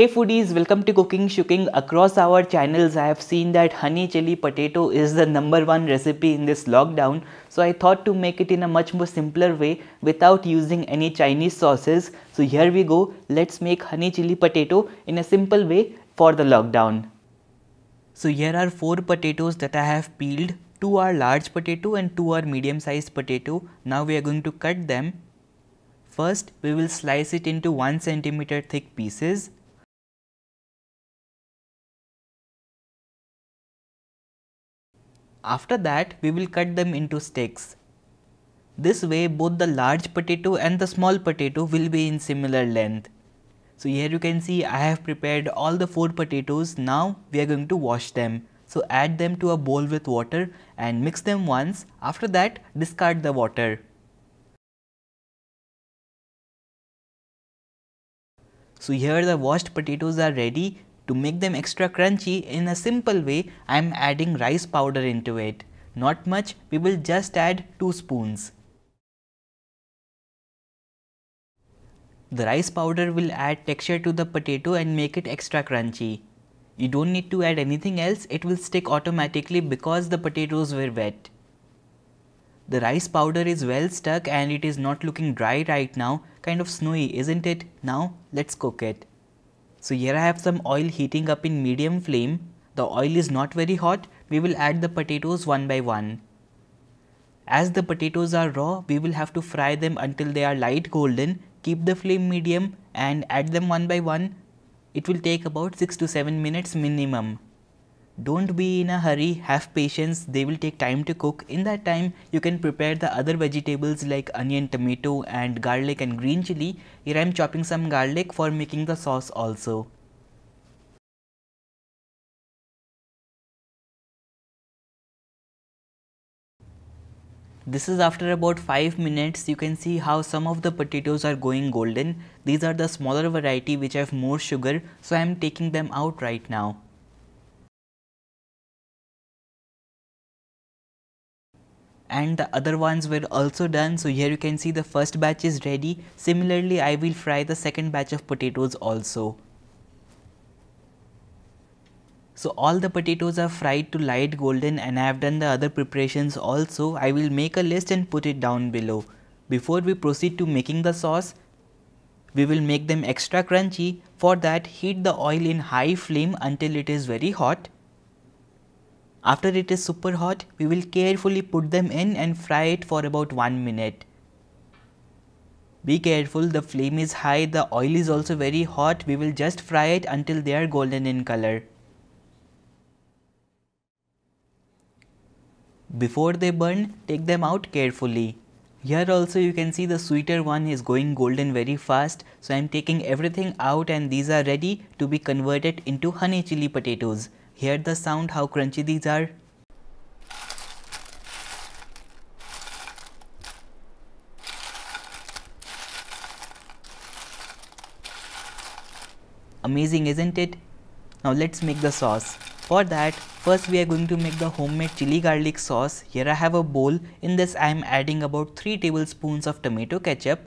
Hey foodies, welcome to Cooking Shooking. Across our channels, I have seen that honey chili potato is the number one recipe in this lockdown. So I thought to make it in a much more simpler way without using any Chinese sauces. So here we go. Let's make honey chili potato in a simple way for the lockdown. So here are four potatoes that I have peeled. Two are large potato and two are medium sized potato. Now we are going to cut them. First, we will slice it into 1 centimeter thick pieces After that, we will cut them into sticks. This way, both the large potato and the small potato will be in similar length. So here you can see I have prepared all the 4 potatoes. Now we are going to wash them. So add them to a bowl with water and mix them once. After that, discard the water. So here the washed potatoes are ready. To make them extra crunchy in a simple way, I am adding rice powder into it. Not much, we will just add 2 spoons. The rice powder will add texture to the potato and make it extra crunchy. You don't need to add anything else, it will stick automatically because the potatoes were wet. The rice powder is well stuck and it is not looking dry right now, kind of snowy isn't it? Now let's cook it. So here I have some oil heating up in medium flame. The oil is not very hot. We will add the potatoes one by one. As the potatoes are raw, we will have to fry them until they are light golden. Keep the flame medium and add them one by one. It will take about 6 to 7 minutes minimum don't be in a hurry have patience they will take time to cook in that time you can prepare the other vegetables like onion tomato and garlic and green chili here i am chopping some garlic for making the sauce also This is after about 5 minutes you can see how some of the potatoes are going golden. These are the smaller variety which have more sugar so I am taking them out right now. and the other ones were also done. So here you can see the first batch is ready. Similarly, I will fry the second batch of potatoes also. So all the potatoes are fried to light golden and I have done the other preparations also. I will make a list and put it down below. Before we proceed to making the sauce, we will make them extra crunchy. For that, heat the oil in high flame until it is very hot. After it is super hot, we will carefully put them in and fry it for about 1 minute. Be careful, the flame is high, the oil is also very hot, we will just fry it until they are golden in color. Before they burn, take them out carefully. Here also you can see the sweeter one is going golden very fast. So I am taking everything out and these are ready to be converted into honey chili potatoes. Hear the sound how crunchy these are? Amazing isn't it? Now let's make the sauce. For that, first we are going to make the homemade chili garlic sauce. Here I have a bowl. In this I am adding about 3 tablespoons of tomato ketchup.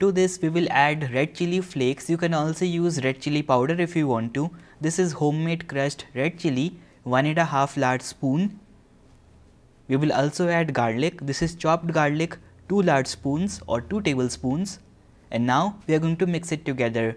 To this we will add red chili flakes. You can also use red chili powder if you want to. This is homemade crushed red chili, one and a half large spoon. We will also add garlic. This is chopped garlic, 2 large spoons or 2 tablespoons. And now we are going to mix it together.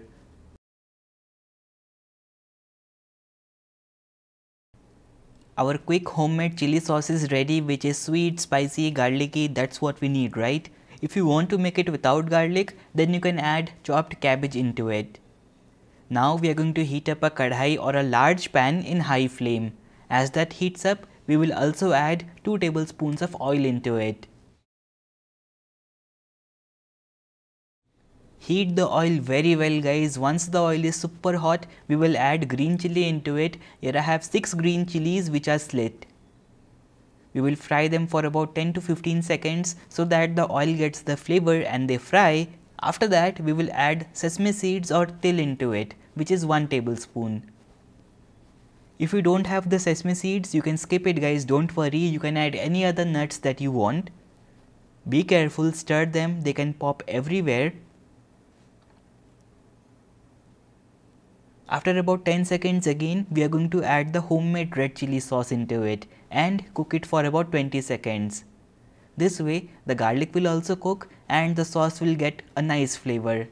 Our quick homemade chili sauce is ready which is sweet, spicy, garlicky, that's what we need, right? If you want to make it without garlic, then you can add chopped cabbage into it. Now we are going to heat up a kadhai or a large pan in high flame. As that heats up, we will also add 2 tablespoons of oil into it. Heat the oil very well guys. Once the oil is super hot, we will add green chili into it. Here I have 6 green chilies which are slit. We will fry them for about 10 to 15 seconds so that the oil gets the flavor and they fry after that, we will add sesame seeds or til into it, which is 1 tablespoon. If you don't have the sesame seeds, you can skip it guys, don't worry, you can add any other nuts that you want. Be careful, stir them, they can pop everywhere. After about 10 seconds again, we are going to add the homemade red chili sauce into it and cook it for about 20 seconds. This way, the garlic will also cook and the sauce will get a nice flavor.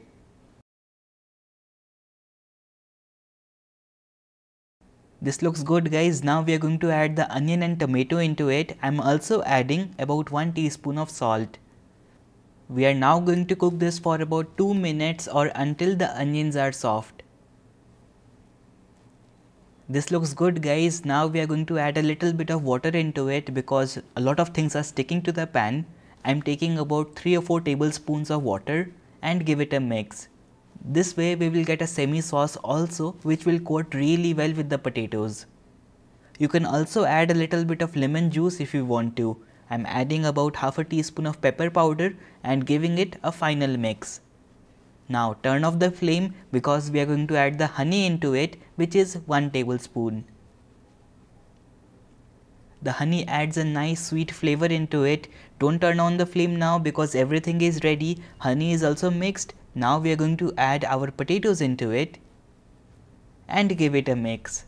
This looks good guys. Now we are going to add the onion and tomato into it. I am also adding about 1 teaspoon of salt. We are now going to cook this for about 2 minutes or until the onions are soft. This looks good guys. Now we are going to add a little bit of water into it because a lot of things are sticking to the pan. I'm taking about 3 or 4 tablespoons of water and give it a mix. This way we will get a semi sauce also which will coat really well with the potatoes. You can also add a little bit of lemon juice if you want to. I'm adding about half a teaspoon of pepper powder and giving it a final mix. Now turn off the flame because we are going to add the honey into it which is 1 tablespoon the honey adds a nice sweet flavor into it. Don't turn on the flame now because everything is ready. Honey is also mixed. Now we are going to add our potatoes into it and give it a mix.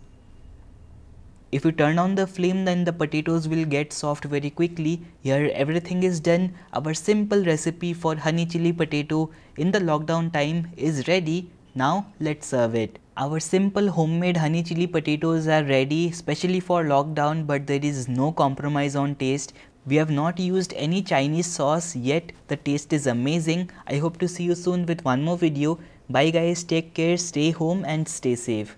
If you turn on the flame then the potatoes will get soft very quickly. Here everything is done. Our simple recipe for honey chili potato in the lockdown time is ready. Now let's serve it. Our simple homemade honey chili potatoes are ready especially for lockdown but there is no compromise on taste. We have not used any Chinese sauce yet. The taste is amazing. I hope to see you soon with one more video. Bye guys, take care, stay home and stay safe.